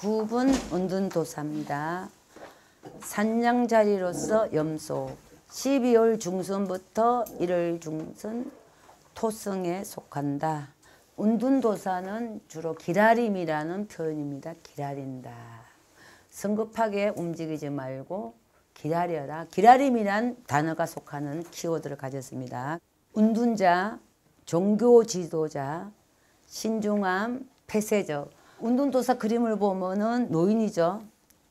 9분 은둔도사입니다 산양자리로서 염소 12월 중순부터 1월 중순 토성에 속한다. 운둔도사는 주로 기다림이라는 표현입니다. 기다린다. 성급하게 움직이지 말고 기다려라. 기다림이란 단어가 속하는 키워드를 가졌습니다. 운둔자, 종교 지도자, 신중함, 폐쇄적 운동도사 그림을 보면은 노인이죠.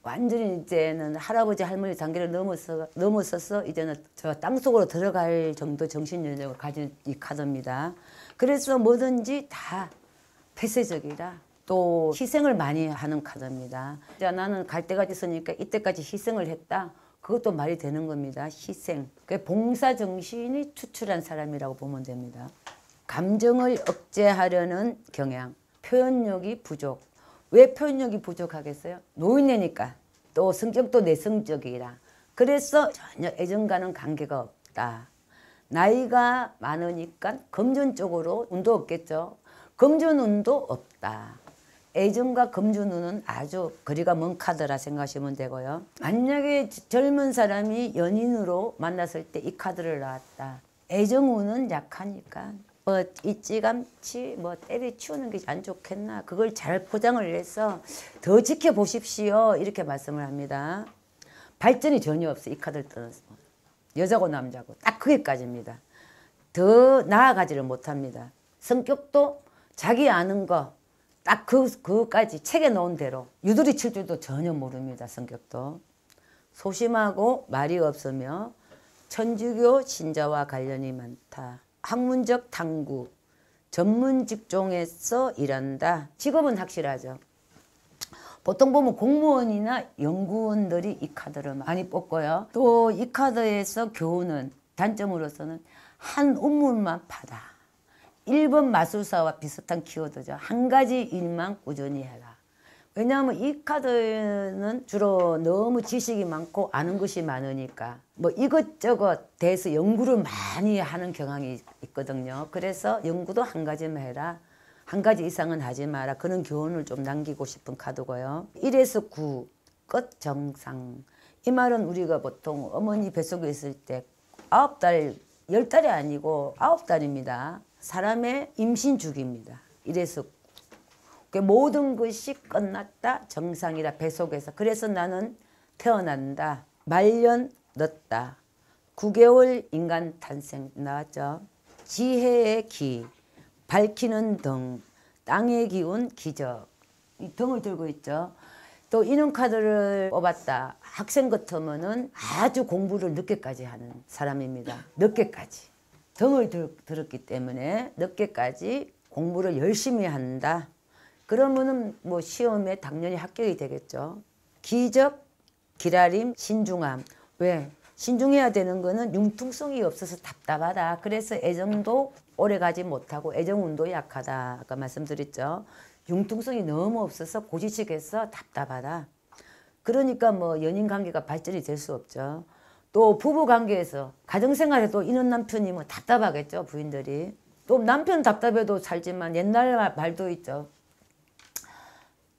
완전히 이제는 할아버지 할머니 단계를 넘어서 넘어서서 이제는 저 땅속으로 들어갈 정도 정신 연령을 가진 이 카드입니다. 그래서 뭐든지 다 폐쇄적이라 또 희생을 많이 하는 카드입니다. 자 나는 갈 때가 있으니까 이때까지 희생을 했다. 그것도 말이 되는 겁니다. 희생. 그 봉사 정신이 추출한 사람이라고 보면 됩니다. 감정을 억제하려는 경향. 표현력이 부족. 왜 표현력이 부족하겠어요? 노인이니까. 또 성격도 내성적이라. 그래서 전혀 애정과는 관계가 없다. 나이가 많으니까 금전적으로 운도 없겠죠. 금전운도 없다. 애정과 금전운은 아주 거리가 먼 카드라 생각하시면 되고요. 만약에 젊은 사람이 연인으로 만났을 때 이 카드를 나왔다. 애정운은 약하니까 뭐 일찌감치 뭐때려치우는게 안 좋겠나 그걸 잘 포장을 해서 더 지켜보십시오 이렇게 말씀을 합니다. 발전이 전혀 없어이 카드를 떠나서. 여자고 남자고 딱 거기까지입니다. 더 나아가지를 못합니다. 성격도 자기 아는 거 딱 그, 그까지 책에 넣은 대로 유두리 칠 줄도 전혀 모릅니다. 성격도. 소심하고 말이 없으며 천주교 신자와 관련이 많다. 학문적 탐구, 전문 직종에서 일한다. 직업은 확실하죠. 보통 보면 공무원이나 연구원들이 이 카드를 많이 뽑고요. 또 이 카드에서 교훈은 단점으로서는 한 우물만 받아. 1번 마술사와 비슷한 키워드죠. 한 가지 일만 꾸준히 해라. 왜냐하면 이 카드는 주로 너무 지식이 많고 아는 것이 많으니까 뭐 이것저것 대해서 연구를 많이 하는 경향이 있거든요. 그래서 연구도 한 가지만 해라. 한 가지 이상은 하지 마라. 그런 교훈을 좀 남기고 싶은 카드고요. 1에서 9, 끝 정상. 이 말은 우리가 보통 어머니 뱃속에 있을 때 아홉 달, 열 달이 아니고 아홉 달입니다. 사람의 임신 주기입니다. 이래서 모든 것이 끝났다 정상이라 배속에서 그래서 나는 태어난다 말년 넣었다 9개월 인간 탄생 나왔죠 지혜의 기 밝히는 등 땅의 기운 기적 이 등을 들고 있죠 또 인원카드를 뽑았다 학생 같으면은 아주 공부를 늦게까지 하는 사람입니다 늦게까지 등을 들, 들었기 때문에 늦게까지 공부를 열심히 한다 그러면은 뭐 시험에 당연히 합격이 되겠죠. 기적, 기라림, 신중함. 왜? 신중해야 되는 거는 융통성이 없어서 답답하다. 그래서 애정도 오래가지 못하고 애정운도 약하다. 아까 말씀드렸죠. 융통성이 너무 없어서 고지식해서 답답하다. 그러니까 뭐 연인관계가 발전이 될 수 없죠. 또 부부관계에서 가정생활에도 이런 남편이 뭐 답답하겠죠. 부인들이. 또 남편 답답해도 살지만 옛날 말도 있죠.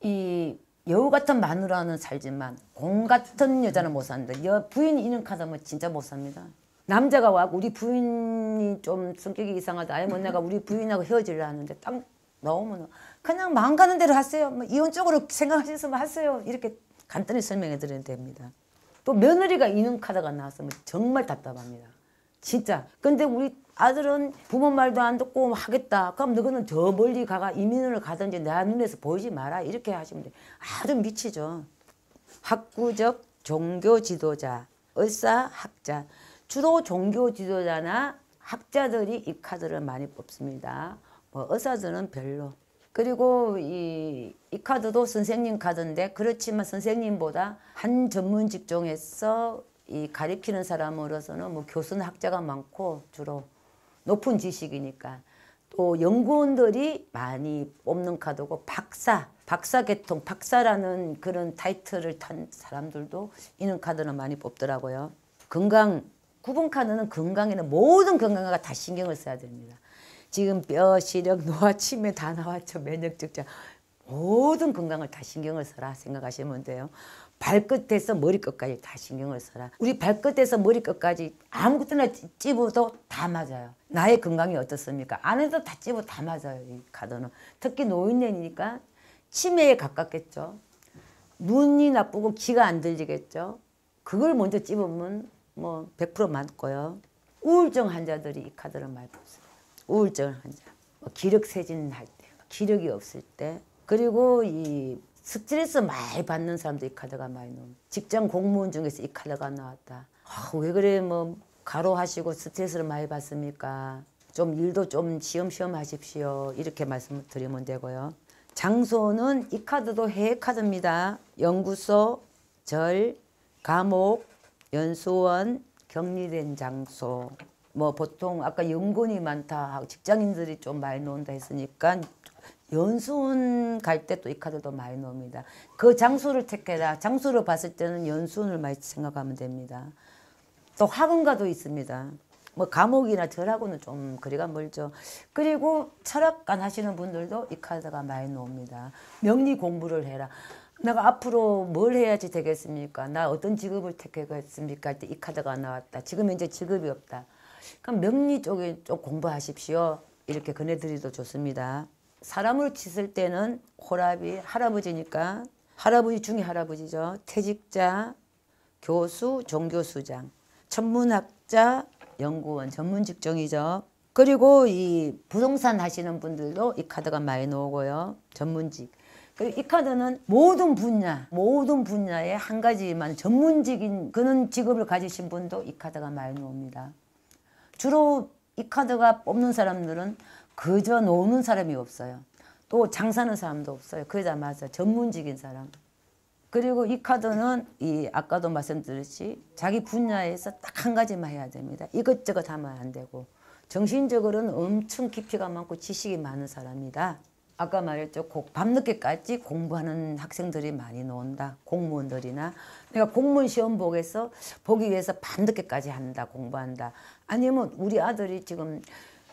이 여우 같은 마누라는 살지만 공 같은 여자는 못산다 여, 부인이 이능하다면 진짜 못 삽니다. 남자가 와 우리 부인이 좀 성격이 이상하다. 아예 뭐 내가 우리 부인하고 헤어질라 하는데 딱 나오면 그냥 마음 가는 대로 하세요. 뭐 이혼 쪽으로 생각하셨으면 하세요. 이렇게 간단히 설명해 드리면 됩니다. 또 며느리가 이는카다가 나왔으면 정말 답답합니다. 진짜. 근데 우리 아들은 부모 말도 안 듣고 하겠다. 그럼 너는 저 멀리 가가 이민을 가든지 내 눈에서 보이지 마라. 이렇게 하시면 돼. 아주 미치죠. 학구적 종교 지도자, 의사 학자. 주로 종교 지도자나 학자들이 이 카드를 많이 뽑습니다. 뭐 의사들은 별로. 그리고 이, 이 카드도 선생님 카드인데 그렇지만 선생님보다 한 전문 직종에서 이 가리키는 사람으로서는 뭐 교수는 학자가 많고 주로 높은 지식이니까 또 연구원들이 많이 뽑는 카드고 박사, 박사 계통, 박사라는 그런 타이틀을 탄 사람들도 이런 카드는 많이 뽑더라고요. 건강, 구분 카드는 건강에는 모든 건강과 다 신경을 써야 됩니다. 지금 뼈, 시력, 노화, 치매 다 나왔죠. 면역 적자. 모든 건강을 다 신경을 써라 생각하시면 돼요. 발끝에서 머리끝까지 다 신경을 써라. 우리 발끝에서 머리끝까지 아무것도나 찝어도 다 맞아요. 나의 건강이 어떻습니까? 안에도 다 찝어 다 맞아요. 이 카드는. 특히 노인네니까 치매에 가깝겠죠. 눈이 나쁘고 귀가 안 들리겠죠. 그걸 먼저 찝으면 뭐 100% 맞고요. 우울증 환자들이 이 카드를 많이 보세요. 우울증 환자. 뭐 기력 세진할 때, 기력이 없을 때. 그리고 이 스트레스 많이 받는 사람도 이 카드가 많이 나옵니다. 직장 공무원 중에서 이 카드가 나왔다. 아, 왜 그래 뭐 가로하시고 스트레스를 많이 받습니까? 좀 일도 좀 쉬엄쉬엄 하십시오. 이렇게 말씀을 드리면 되고요. 장소는 이 카드도 해외 카드입니다. 연구소, 절, 감옥, 연수원, 격리된 장소. 뭐 보통 아까 연근이 많다, 하고 직장인들이 좀 많이 논다 했으니까 연수원 갈 때 또 이 카드도 많이 나옵니다. 그 장수를 택해라. 장수를 봤을 때는 연수원을 많이 생각하면 됩니다. 또화분가도 있습니다. 뭐 감옥이나 절하고는 좀 거리가 멀죠. 그리고 철학관 하시는 분들도 이 카드가 많이 나옵니다. 명리 공부를 해라. 내가 앞으로 뭘 해야지 되겠습니까? 나 어떤 직업을 택하겠습니까? 할 때 이 카드가 나왔다. 지금 이제 직업이 없다. 그럼 명리 쪽에 좀 공부하십시오. 이렇게 권해드리도 좋습니다. 사람을 치을 때는 호랍이 할아버지니까 할아버지 중에 할아버지죠. 퇴직자, 교수, 종교수장, 천문학자, 연구원, 전문 직종이죠. 그리고 이 부동산 하시는 분들도 이 카드가 많이 나오고요. 전문직. 그리고 이 카드는 모든 분야, 모든 분야에한 가지만 전문직인 그런 직업을 가지신 분도 이 카드가 많이 나옵니다. 주로 이 카드가 뽑는 사람들은 그저 노는 사람이 없어요. 또 장사는 하 사람도 없어요. 그 여자 맞아 전문직인 사람. 그리고 이 카드는 이 아까도 말씀드렸듯이 자기 분야에서 딱 한 가지만 해야 됩니다. 이것저것 하면 안 되고 정신적으로는 엄청 깊이가 많고 지식이 많은 사람이다. 아까 말했죠. 밤늦게까지 공부하는 학생들이 많이 논다. 공무원들이나 내가 공무원 시험 보겠어 보기 위해서 밤늦게까지 한다. 공부한다. 아니면 우리 아들이 지금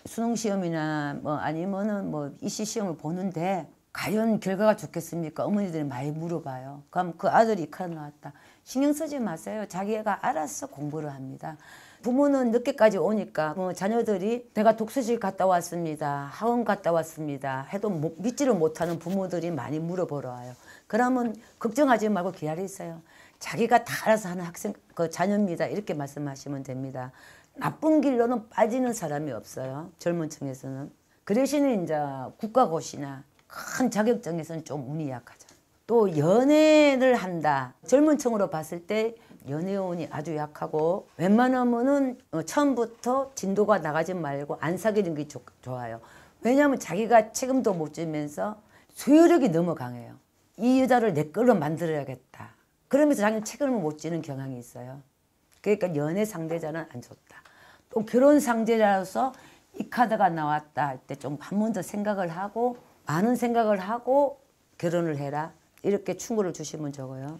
수능 시험이나 뭐 아니면은 뭐 이시 시험을 보는데 과연 결과가 좋겠습니까? 어머니들이 많이 물어봐요. 그럼 그 아들이 이칼 나왔다. 신경 쓰지 마세요. 자기가 알아서 공부를 합니다. 부모는 늦게까지 오니까 뭐 자녀들이 내가 독서실 갔다 왔습니다. 학원 갔다 왔습니다. 해도 믿지를 못하는 부모들이 많이 물어보러 와요. 그러면 걱정하지 말고 기다리세요. 자기가 다 알아서 하는 학생 그 자녀입니다. 이렇게 말씀하시면 됩니다. 나쁜 길로는 빠지는 사람이 없어요. 젊은 층에서는. 그 대신에 이제 국가고시나 큰 자격증에서는 좀 운이 약하죠. 또 연애를 한다. 젊은 층으로 봤을 때 연애운이 아주 약하고 웬만하면은 어, 처음부터 진도가 나가지 말고 안 사귀는 게 좋, 좋아요. 왜냐하면 자기가 책임도 못 지면서 소유력이 너무 강해요. 이 여자를 내 걸로 만들어야겠다. 그러면서 자기는 책임을 못 지는 경향이 있어요. 그러니까 연애 상대자는 안 좋다. 또 결혼 상제자로서 이 카드가 나왔다 할 때좀한 먼저 생각을 하고 많은 생각을 하고 결혼을 해라 이렇게 충고를 주시면 좋고요.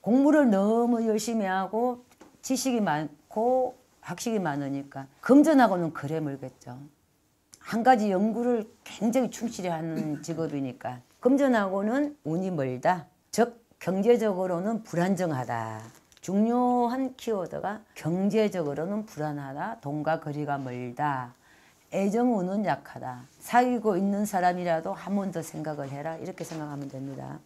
공부를 너무 열심히 하고 지식이 많고 학식이 많으니까 금전하고는 그래 물겠죠한 가지 연구를 굉장히 충실히 하는 직업이니까 금전하고는 운이 멀다. 즉 경제적으로는 불안정하다. 중요한 키워드가 경제적으로는 불안하다, 돈과 거리가 멀다, 애정운은 약하다, 사귀고 있는 사람이라도 한 번 더 생각을 해라 이렇게 생각하면 됩니다.